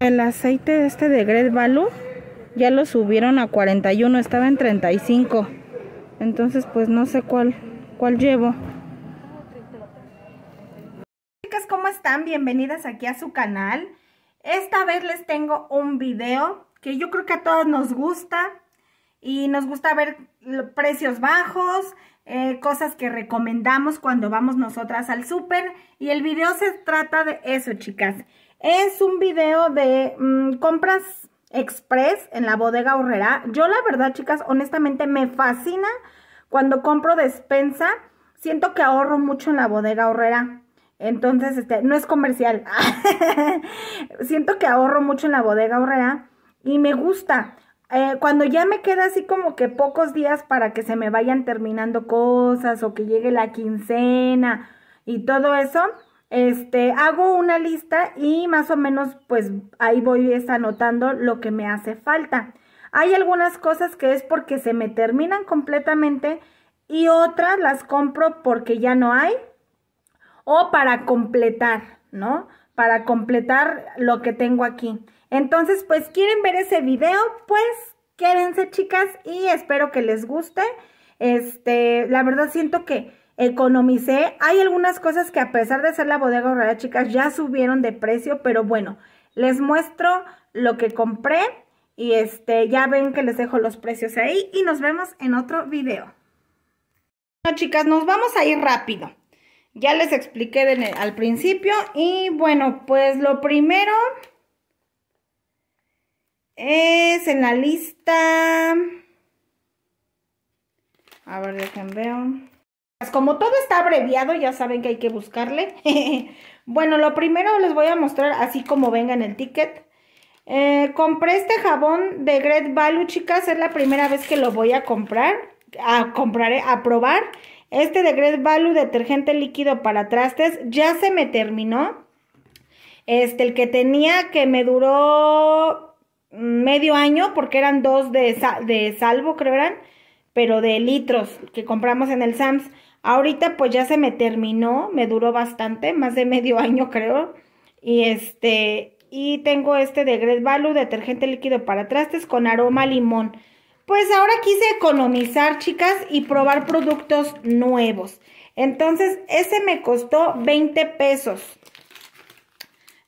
El aceite este de Great Value ya lo subieron a 41, estaba en 35. Entonces pues no sé cuál cuál llevo. Chicas, ¿cómo están? Bienvenidas aquí a su canal. Esta vez les tengo un video que yo creo que a todos nos gusta, y nos gusta ver precios bajos, eh, cosas que recomendamos cuando vamos nosotras al súper. Y el video se trata de eso, chicas. Es un video de mm, compras express en la bodega horrera. Yo la verdad, chicas, honestamente me fascina cuando compro despensa. Siento que ahorro mucho en la bodega horrera. Entonces, este, no es comercial. siento que ahorro mucho en la bodega horrera y me gusta. Eh, cuando ya me queda así como que pocos días para que se me vayan terminando cosas o que llegue la quincena y todo eso, este, hago una lista y más o menos pues ahí voy anotando lo que me hace falta. Hay algunas cosas que es porque se me terminan completamente y otras las compro porque ya no hay o para completar, ¿no? Para completar lo que tengo aquí. Entonces, pues, ¿quieren ver ese video? Pues, quédense, chicas, y espero que les guste. Este, la verdad siento que economicé. Hay algunas cosas que a pesar de ser la bodega rara, chicas, ya subieron de precio, pero bueno, les muestro lo que compré y este, ya ven que les dejo los precios ahí y nos vemos en otro video. Bueno, chicas, nos vamos a ir rápido. Ya les expliqué al principio y bueno, pues lo primero es en la lista... A ver, déjenme veo. Pues como todo está abreviado, ya saben que hay que buscarle. bueno, lo primero les voy a mostrar así como venga en el ticket. Eh, compré este jabón de Great Value, chicas. Es la primera vez que lo voy a comprar. A compraré, eh, a probar. Este de Great Value, detergente líquido para trastes, ya se me terminó. Este, el que tenía que me duró medio año, porque eran dos de, de salvo, creo eran, pero de litros que compramos en el Sams. Ahorita pues ya se me terminó, me duró bastante, más de medio año creo. Y este, y tengo este de Great Value, detergente líquido para trastes con aroma limón. Pues ahora quise economizar, chicas, y probar productos nuevos. Entonces, ese me costó 20 pesos.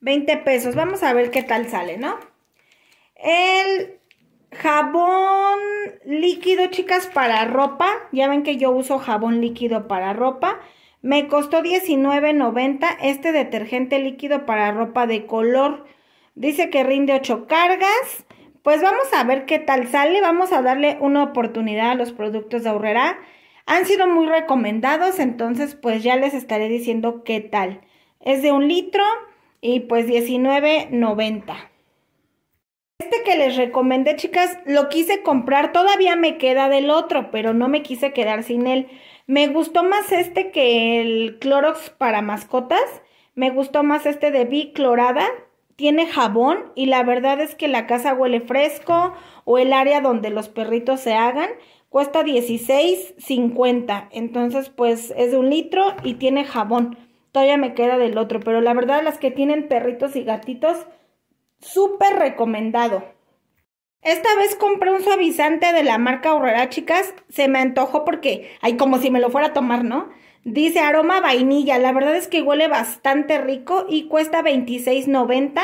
20 pesos. Vamos a ver qué tal sale, ¿no? El jabón líquido, chicas, para ropa. Ya ven que yo uso jabón líquido para ropa. Me costó $19.90 este detergente líquido para ropa de color. Dice que rinde 8 cargas. Pues vamos a ver qué tal sale. Vamos a darle una oportunidad a los productos de Aurrera. Han sido muy recomendados, entonces pues ya les estaré diciendo qué tal. Es de un litro y pues $19.90. Este que les recomendé, chicas, lo quise comprar. Todavía me queda del otro, pero no me quise quedar sin él. Me gustó más este que el Clorox para mascotas. Me gustó más este de biclorada. Tiene jabón y la verdad es que la casa huele fresco o el área donde los perritos se hagan. Cuesta $16.50. Entonces, pues es de un litro y tiene jabón. Todavía me queda del otro, pero la verdad las que tienen perritos y gatitos Súper recomendado. Esta vez compré un suavizante de la marca Aurora, chicas. Se me antojó porque, hay como si me lo fuera a tomar, ¿no? Dice aroma vainilla. La verdad es que huele bastante rico y cuesta $26.90.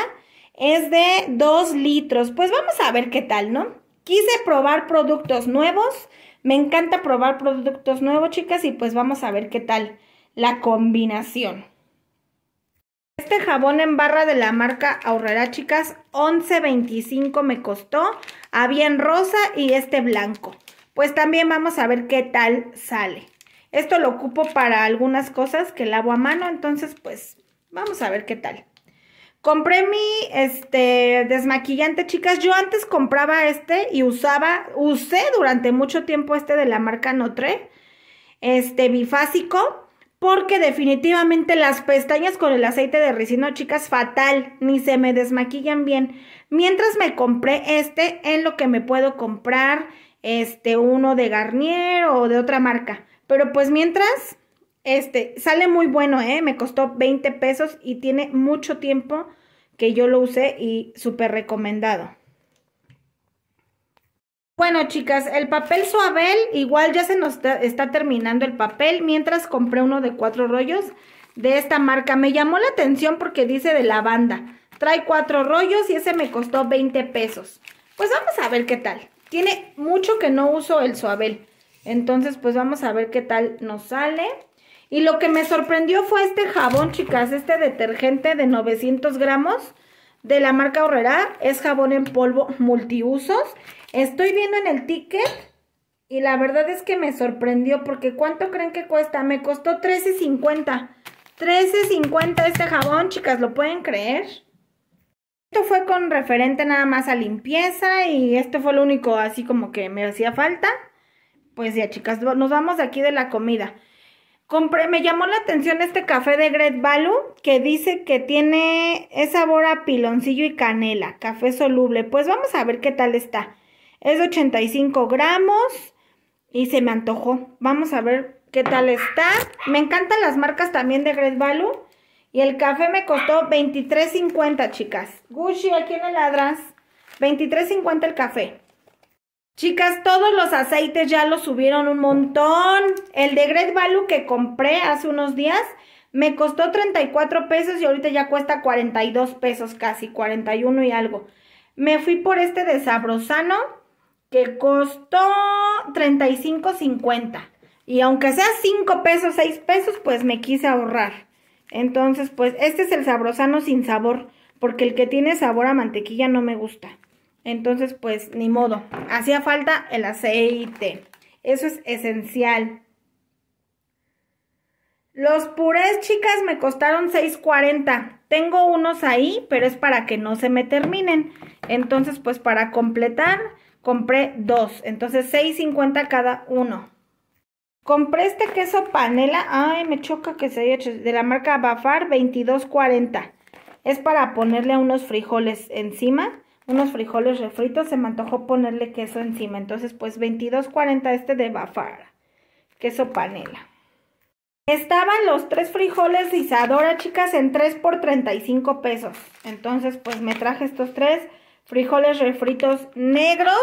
Es de 2 litros. Pues vamos a ver qué tal, ¿no? Quise probar productos nuevos. Me encanta probar productos nuevos, chicas, y pues vamos a ver qué tal la combinación. Este jabón en barra de la marca Aurrera, chicas, 11.25 me costó. Había ah, en rosa y este blanco. Pues también vamos a ver qué tal sale. Esto lo ocupo para algunas cosas que lavo a mano, entonces pues vamos a ver qué tal. Compré mi este desmaquillante, chicas. Yo antes compraba este y usaba, usé durante mucho tiempo este de la marca Notre, este bifásico porque definitivamente las pestañas con el aceite de ricino, chicas, fatal, ni se me desmaquillan bien. Mientras me compré este, en lo que me puedo comprar, este, uno de Garnier o de otra marca. Pero pues mientras, este, sale muy bueno, ¿eh? Me costó 20 pesos y tiene mucho tiempo que yo lo usé y súper recomendado. Bueno, chicas, el papel suabel, igual ya se nos está, terminando el papel, mientras compré uno de cuatro rollos de esta marca. Me llamó la atención porque dice de lavanda. Trae cuatro rollos y ese me costó 20 pesos. Pues vamos a ver qué tal. Tiene mucho que no uso el suabel. Entonces, pues vamos a ver qué tal nos sale. Y lo que me sorprendió fue este jabón, chicas, este detergente de 900 gramos de la marca Horrera es jabón en polvo multiusos. Estoy viendo en el ticket y la verdad es que me sorprendió porque ¿cuánto creen que cuesta? Me costó $13.50. $13.50 este jabón, chicas, ¿lo pueden creer? Esto fue con referente nada más a limpieza y esto fue lo único así como que me hacía falta. Pues ya, chicas, nos vamos aquí de la comida. Compré, me llamó la atención este café de Great Value que dice que tiene es sabor a piloncillo y canela, café soluble. Pues vamos a ver qué tal está. Es 85 gramos y se me antojó. Vamos a ver qué tal está. Me encantan las marcas también de Great Value. Y el café me costó 23.50, chicas. Gucci, aquí en el ladras? 23.50 el café. Chicas, todos los aceites ya los subieron un montón. El de Great Value que compré hace unos días me costó 34 pesos y ahorita ya cuesta 42 pesos casi, 41 y algo. Me fui por este de Sabrosano que costó 35.50. Y aunque sea 5 pesos, 6 pesos, pues me quise ahorrar. Entonces, pues este es el Sabrosano sin sabor, porque el que tiene sabor a mantequilla no me gusta. Entonces, pues ni modo. Hacía falta el aceite. Eso es esencial. Los purés, chicas, me costaron $6.40. Tengo unos ahí, pero es para que no se me terminen. Entonces, pues para completar, compré dos. Entonces, $6.50 cada uno. Compré este queso panela. Ay, me choca que se haya hecho. De la marca Bafar, $22.40. Es para ponerle unos frijoles encima unos frijoles refritos, se me antojó ponerle queso encima. Entonces, pues 22.40 este de Bafara, queso panela. Estaban los tres frijoles Isadora, chicas, en 3 por 35 pesos. Entonces, pues me traje estos tres frijoles refritos negros.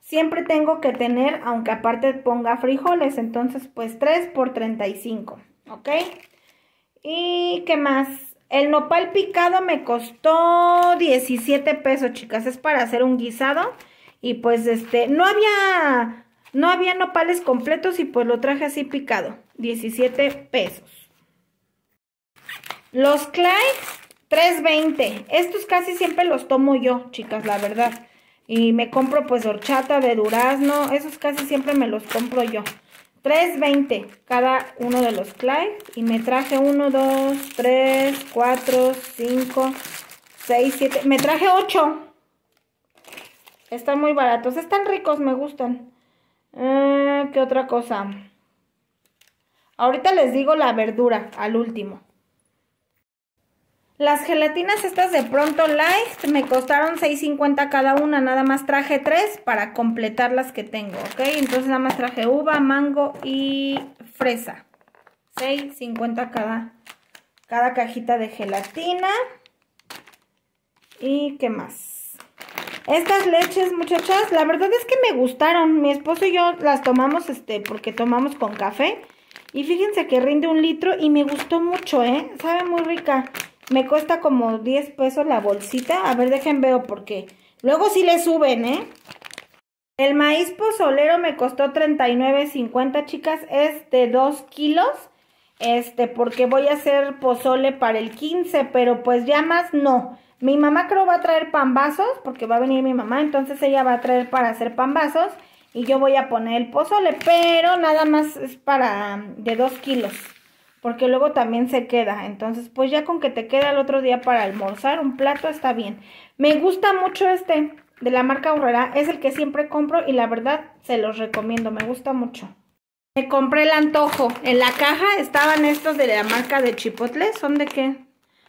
Siempre tengo que tener, aunque aparte ponga frijoles, entonces pues 3 por 35, ¿ok? ¿Y qué más? El nopal picado me costó 17 pesos, chicas. Es para hacer un guisado. Y pues este, no había, no había nopales completos y pues lo traje así picado. 17 pesos. Los Clyde, 3.20. Estos casi siempre los tomo yo, chicas, la verdad. Y me compro pues horchata de durazno. Esos casi siempre me los compro yo. 3.20 cada uno de los Clyde y me traje 1, 2, 3, 4, 5, 6, 7, me traje 8. Están muy baratos, están ricos, me gustan. Eh, ¿Qué otra cosa? Ahorita les digo la verdura al último. Las gelatinas estas de Pronto Light me costaron $6.50 cada una, nada más traje tres para completar las que tengo, ¿ok? Entonces nada más traje uva, mango y fresa. $6.50 cada, cada cajita de gelatina. ¿Y qué más? Estas leches, muchachas, la verdad es que me gustaron. Mi esposo y yo las tomamos este porque tomamos con café. Y fíjense que rinde un litro y me gustó mucho, ¿eh? Sabe muy rica. Me cuesta como 10 pesos la bolsita. A ver, dejen veo qué. luego sí le suben, ¿eh? El maíz pozolero me costó 39.50, chicas. Es de 2 kilos. Este, porque voy a hacer pozole para el 15, pero pues ya más no. Mi mamá creo va a traer pambazos, porque va a venir mi mamá, entonces ella va a traer para hacer pambazos. Y yo voy a poner el pozole, pero nada más es para de 2 kilos porque luego también se queda. Entonces, pues ya con que te queda el otro día para almorzar, un plato está bien. Me gusta mucho este de la marca Aurrera, es el que siempre compro y la verdad se los recomiendo, me gusta mucho. Me compré el antojo, en la caja estaban estos de la marca de Chipotle, son de qué?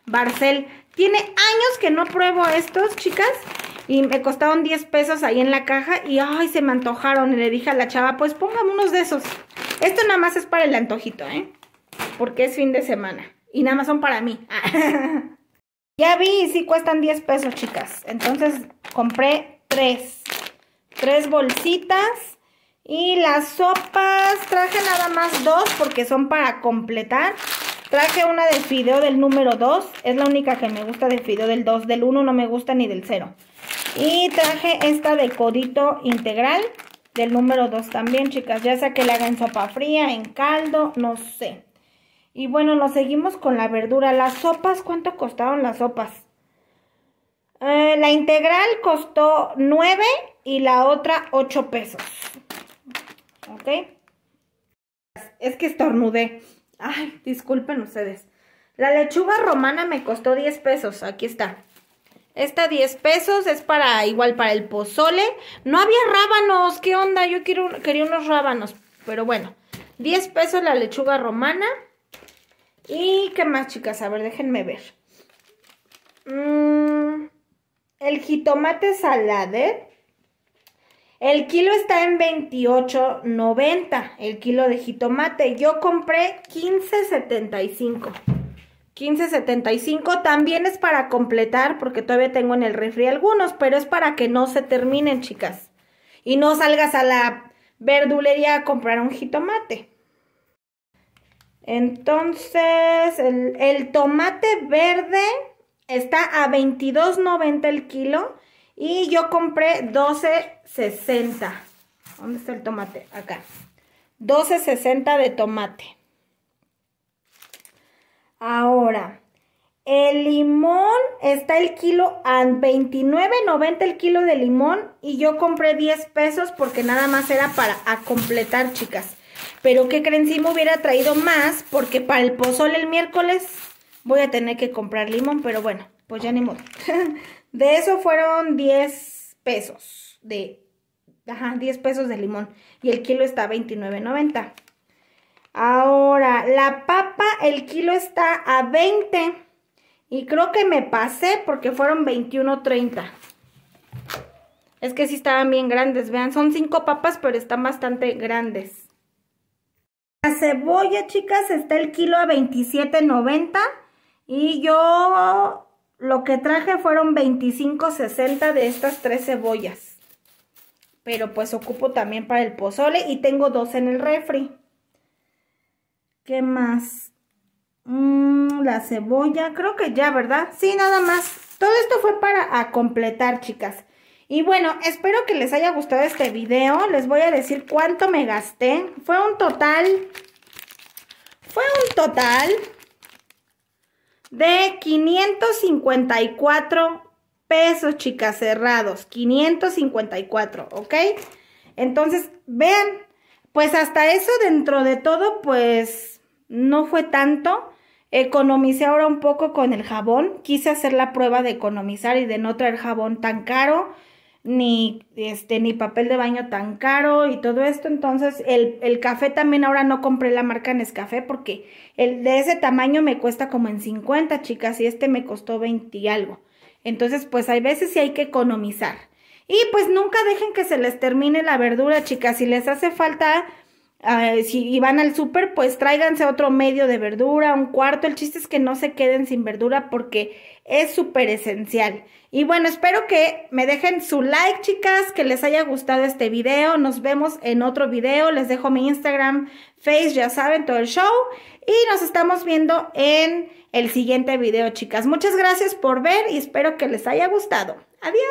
Barcel. Tiene años que no pruebo estos, chicas, y me costaron 10 pesos ahí en la caja y ay, se me antojaron y le dije a la chava, pues póngame unos de esos. Esto nada más es para el antojito, ¿eh? porque es fin de semana. Y nada más son para mí. ya vi, sí cuestan 10 pesos, chicas. Entonces compré tres. Tres bolsitas. Y las sopas traje nada más dos porque son para completar. Traje una de fideo del número 2. Es la única que me gusta de fideo del 2. Del 1 no me gusta ni del 0. Y traje esta de codito integral del número 2 también, chicas. Ya sea que le en sopa fría, en caldo, no sé. Y bueno, nos seguimos con la verdura. Las sopas, ¿cuánto costaron las sopas? Eh, la integral costó 9 y la otra 8 pesos. ¿Ok? Es que estornudé. Ay, disculpen ustedes. La lechuga romana me costó 10 pesos. Aquí está. Esta 10 pesos es para igual para el pozole. No había rábanos. ¿Qué onda? Yo quiero, quería unos rábanos. Pero bueno, 10 pesos la lechuga romana. ¿Y qué más, chicas? A ver, déjenme ver. Mm, el jitomate salade. El kilo está en 28.90, el kilo de jitomate. Yo compré 15.75. 15.75 también es para completar, porque todavía tengo en el refri algunos, pero es para que no se terminen, chicas. Y no salgas a la verdulería a comprar un jitomate. Entonces, el, tomate verde está a 22.90 el kilo y yo compré 12.60. ¿Dónde está el tomate? Acá. 12.60 de tomate. Ahora, el limón está el kilo a 29.90 el kilo de limón y yo compré 10 pesos porque nada más era para completar, chicas. Pero que creen si me hubiera traído más? Porque para el pozol el miércoles voy a tener que comprar limón, pero bueno, pues ya ni modo. de eso fueron 10 pesos de... Ajá, 10 pesos de limón. Y el kilo está a 29.90. Ahora, la papa, el kilo está a 20. Y creo que me pasé porque fueron 21.30. Es que sí estaban bien grandes. Vean, son 5 papas, pero están bastante grandes. La cebolla, chicas, está el kilo a 27.90 y yo lo que traje fueron 25.60 de estas tres cebollas. Pero pues ocupo también para el pozole y tengo dos en el refri. ¿Qué más? Mm, la cebolla, creo que ya, ¿verdad? Sí, nada más. Todo esto fue para completar, chicas. Y bueno, espero que les haya gustado este video. Les voy a decir cuánto me gasté. Fue un total... Fue un total de 554 pesos, chicas, cerrados. 554, ¿ok? Entonces, vean, pues hasta eso dentro de todo, pues no fue tanto. Economicé ahora un poco con el jabón. Quise hacer la prueba de economizar y de no traer jabón tan caro ni, este, ni papel de baño tan caro y todo esto. Entonces, el, el café también ahora no compré la marca Nescafé porque el de ese tamaño me cuesta como en 50, chicas, y este me costó 20 y algo. Entonces, pues hay veces sí hay que economizar. Y pues nunca dejen que se les termine la verdura, chicas. Si les hace falta Ah, si van al súper, pues tráiganse otro medio de verdura, un cuarto. El chiste es que no se queden sin verdura porque es súper esencial. Y bueno, espero que me dejen su like, chicas, que les haya gustado este video. Nos vemos en otro video. Les dejo mi Instagram, Face, ya saben, todo el show. Y nos estamos viendo en el siguiente video, chicas. Muchas gracias por ver y espero que les haya gustado. Adiós.